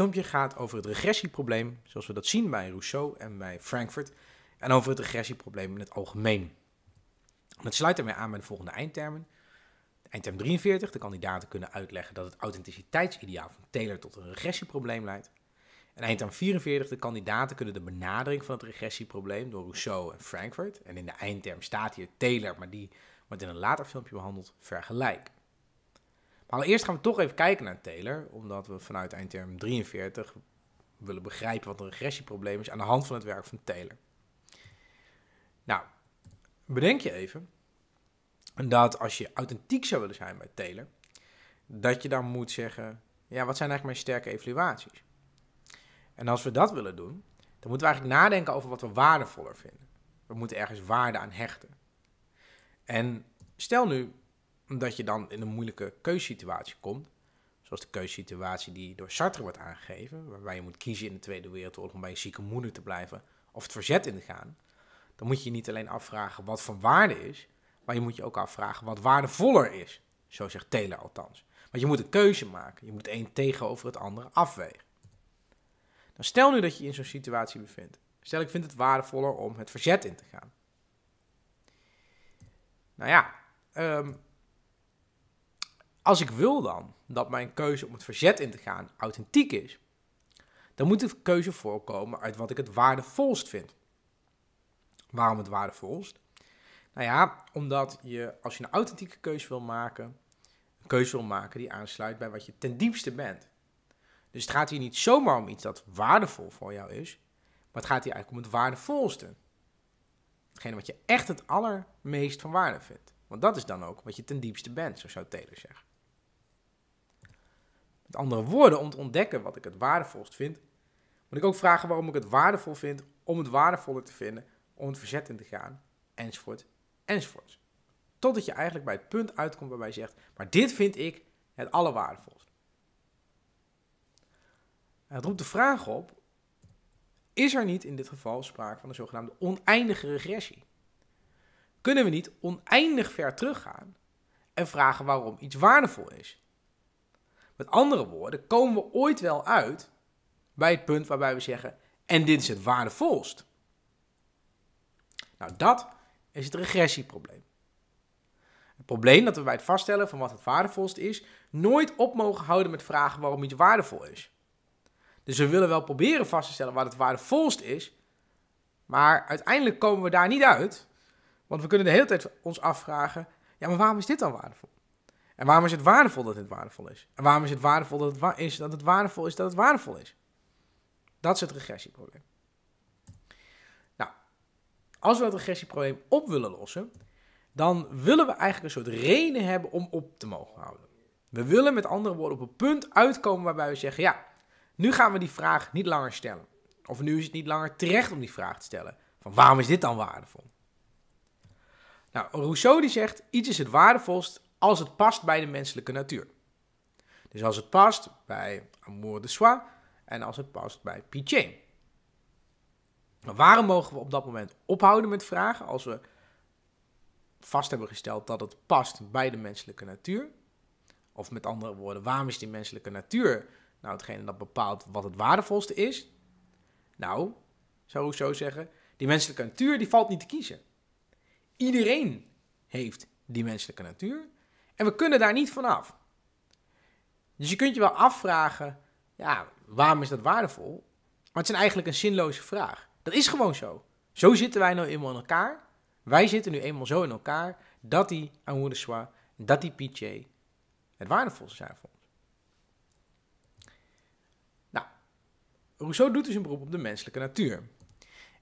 filmpje gaat over het regressieprobleem, zoals we dat zien bij Rousseau en bij Frankfurt, en over het regressieprobleem in het algemeen. Dat sluit ermee aan bij de volgende eindtermen. Eindterm 43, de kandidaten kunnen uitleggen dat het authenticiteitsideaal van Taylor tot een regressieprobleem leidt. En eindterm 44, de kandidaten kunnen de benadering van het regressieprobleem door Rousseau en Frankfurt, en in de eindterm staat hier Taylor, maar die wordt in een later filmpje behandeld, vergelijken allereerst gaan we toch even kijken naar Taylor, omdat we vanuit eindterm 43 willen begrijpen wat een regressieprobleem is aan de hand van het werk van Taylor. Nou, bedenk je even dat als je authentiek zou willen zijn bij Taylor, dat je dan moet zeggen: ja, wat zijn eigenlijk mijn sterke evaluaties? En als we dat willen doen, dan moeten we eigenlijk nadenken over wat we waardevoller vinden. We moeten ergens waarde aan hechten. En stel nu omdat je dan in een moeilijke keuzesituatie komt. Zoals de keuzesituatie die door Sartre wordt aangegeven, waarbij je moet kiezen in de Tweede Wereldoorlog om bij een zieke moeder te blijven of het verzet in te gaan. Dan moet je je niet alleen afvragen wat van waarde is, maar je moet je ook afvragen wat waardevoller is. Zo zegt Taylor althans. Want je moet een keuze maken. Je moet het een tegenover het andere afwegen. Dan nou, stel nu dat je je in zo'n situatie bevindt. Stel, ik vind het waardevoller om het verzet in te gaan. Nou ja, um, als ik wil dan dat mijn keuze om het verzet in te gaan authentiek is, dan moet de keuze voorkomen uit wat ik het waardevolst vind. Waarom het waardevolst? Nou ja, omdat je als je een authentieke keuze wil maken, een keuze wil maken die aansluit bij wat je ten diepste bent. Dus het gaat hier niet zomaar om iets dat waardevol voor jou is, maar het gaat hier eigenlijk om het waardevolste. Hetgene wat je echt het allermeest van waarde vindt. Want dat is dan ook wat je ten diepste bent, zo zou Taylor zeggen. Met andere woorden, om te ontdekken wat ik het waardevolst vind, moet ik ook vragen waarom ik het waardevol vind, om het waardevoller te vinden, om het verzet in te gaan, enzovoort, enzovoort. Totdat je eigenlijk bij het punt uitkomt waarbij je zegt, maar dit vind ik het allerwaardevolst. het roept de vraag op, is er niet in dit geval sprake van een zogenaamde oneindige regressie? Kunnen we niet oneindig ver teruggaan en vragen waarom iets waardevol is? Met andere woorden, komen we ooit wel uit bij het punt waarbij we zeggen: en dit is het waardevolst. Nou, dat is het regressieprobleem. Het probleem dat we bij het vaststellen van wat het waardevolst is, nooit op mogen houden met vragen waarom iets waardevol is. Dus we willen wel proberen vast te stellen wat het waardevolst is, maar uiteindelijk komen we daar niet uit, want we kunnen de hele tijd ons afvragen: ja, maar waarom is dit dan waardevol? En waarom is het waardevol dat dit waardevol is? En waarom is het waardevol dat het, is, dat het waardevol is dat het waardevol is? Dat is het regressieprobleem. Nou, als we dat regressieprobleem op willen lossen, dan willen we eigenlijk een soort reden hebben om op te mogen houden. We willen met andere woorden op een punt uitkomen waarbij we zeggen: ja, nu gaan we die vraag niet langer stellen. Of nu is het niet langer terecht om die vraag te stellen. Van waarom is dit dan waardevol? Nou, Rousseau die zegt: iets is het waardevolst als het past bij de menselijke natuur. Dus als het past bij amour de soi en als het past bij Piché. Maar waarom mogen we op dat moment ophouden met vragen als we vast hebben gesteld dat het past bij de menselijke natuur? Of met andere woorden, waarom is die menselijke natuur nou hetgene dat bepaalt wat het waardevolste is? Nou, zou Rousseau zeggen, die menselijke natuur die valt niet te kiezen. Iedereen heeft die menselijke natuur. En we kunnen daar niet vanaf. Dus je kunt je wel afvragen, ja, waarom is dat waardevol? Maar het is eigenlijk een zinloze vraag. Dat is gewoon zo. Zo zitten wij nou eenmaal in elkaar. Wij zitten nu eenmaal zo in elkaar dat die Amoudeswa, dat die PJ het waardevolste zijn voor ons. Nou, Rousseau doet dus een beroep op de menselijke natuur.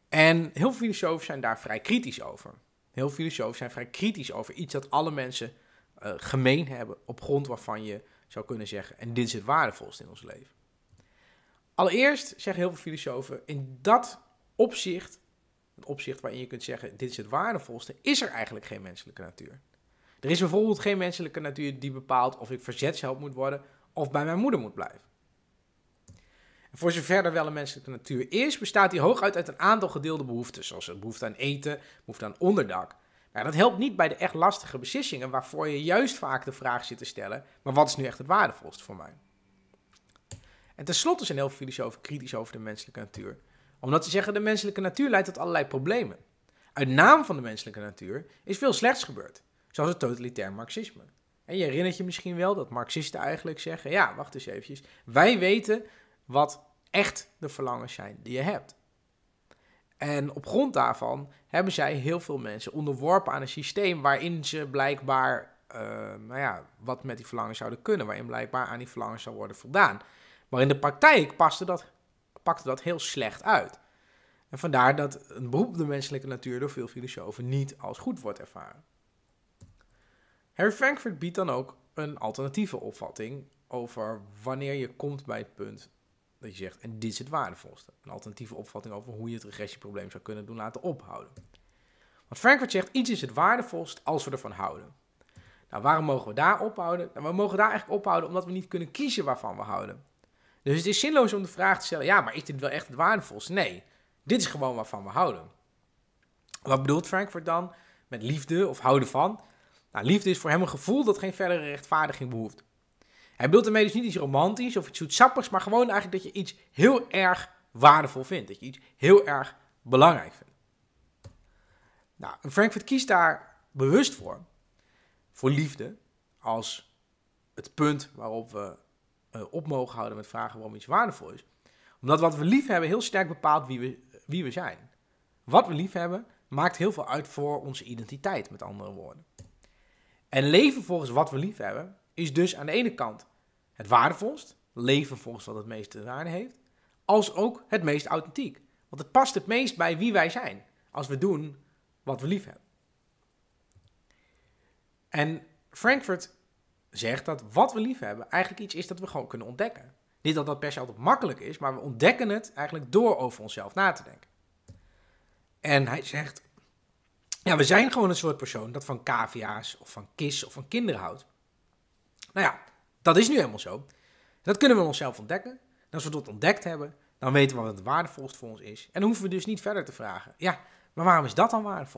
En heel veel filosofen zijn daar vrij kritisch over. Heel veel filosofen zijn vrij kritisch over iets dat alle mensen eh, gemeen hebben op grond waarvan je zou kunnen zeggen, en dit is het waardevolste in ons leven. Allereerst zeggen heel veel filosofen, in dat opzicht, een opzicht waarin je kunt zeggen, dit is het waardevolste, is er eigenlijk geen menselijke natuur. Er is bijvoorbeeld geen menselijke natuur die bepaalt of ik verzetsheld moet worden of bij mijn moeder moet blijven. En voor zover er wel een menselijke natuur is, bestaat die hooguit uit een aantal gedeelde behoeften, zoals de behoefte aan eten, behoefte aan onderdak, ja, nou, dat helpt niet bij de echt lastige beslissingen waarvoor je juist vaak de vraag zit te stellen, maar wat is nu echt het waardevolst voor mij? En tenslotte zijn heel veel filosofen kritisch over de menselijke natuur. Omdat ze zeggen, de menselijke natuur leidt tot allerlei problemen. Uit naam van de menselijke natuur is veel slechts gebeurd, zoals het totalitair marxisme. En je herinnert je misschien wel dat marxisten eigenlijk zeggen, ja, wacht eens eventjes, wij weten wat echt de verlangens zijn die je hebt. En op grond daarvan hebben zij heel veel mensen onderworpen aan een systeem waarin ze blijkbaar ehm, nou ja, wat met die verlangens zouden kunnen, waarin blijkbaar aan die verlangens zou worden voldaan. Maar in de praktijk paste dat, pakte dat heel slecht uit. En vandaar dat een beroep op de menselijke natuur door veel filosofen niet als goed wordt ervaren. Harry Frankfurt biedt dan ook een alternatieve opvatting over wanneer je komt bij het punt dat je zegt, en dit is het waardevolste. Een alternatieve opvatting over hoe je het regressieprobleem zou kunnen doen laten ophouden. Want Frankfurt zegt, iets is het waardevolst als we ervan houden. Nou, waarom mogen we daar ophouden? Nou, we mogen daar eigenlijk ophouden omdat we niet kunnen kiezen waarvan we houden. Dus het is zinloos om de vraag te stellen, ja, maar is dit wel echt het waardevolste? Nee, dit is gewoon waarvan we houden. Wat bedoelt Frankfurt dan met liefde of houden van? Nou, liefde is voor hem een gevoel dat geen verdere rechtvaardiging behoeft. Hij bedoelt ermee dus niet iets romantisch of iets zoetsappigs, maar gewoon eigenlijk dat je iets heel erg waardevol vindt. Dat je iets heel erg belangrijk vindt. Nou, Frankfurt kiest daar bewust voor, voor liefde, als het punt waarop we uh, op mogen houden met vragen waarom iets waardevol is. Omdat wat we lief hebben heel sterk bepaalt wie we, wie we zijn. Wat we lief hebben maakt heel veel uit voor onze identiteit, met andere woorden. En leven volgens wat we lief hebben is dus aan de ene kant het waardevolst, leven volgens wat het meeste waarde heeft, als ook het meest authentiek. Want het past het meest bij wie wij zijn, als we doen wat we lief hebben. En Frankfurt zegt dat wat we lief hebben eigenlijk iets is dat we gewoon kunnen ontdekken. Niet dat dat per se altijd makkelijk is, maar we ontdekken het eigenlijk door over onszelf na te denken. En hij zegt, ja, we zijn gewoon een soort persoon dat van cavia's of van kis of van kinderen houdt. Nou ja, dat is nu helemaal zo. Dat kunnen we onszelf ontdekken. En als we dat ontdekt hebben, dan weten we wat het waardevolst voor ons is. En dan hoeven we dus niet verder te vragen. Ja, maar waarom is dat dan waardevol?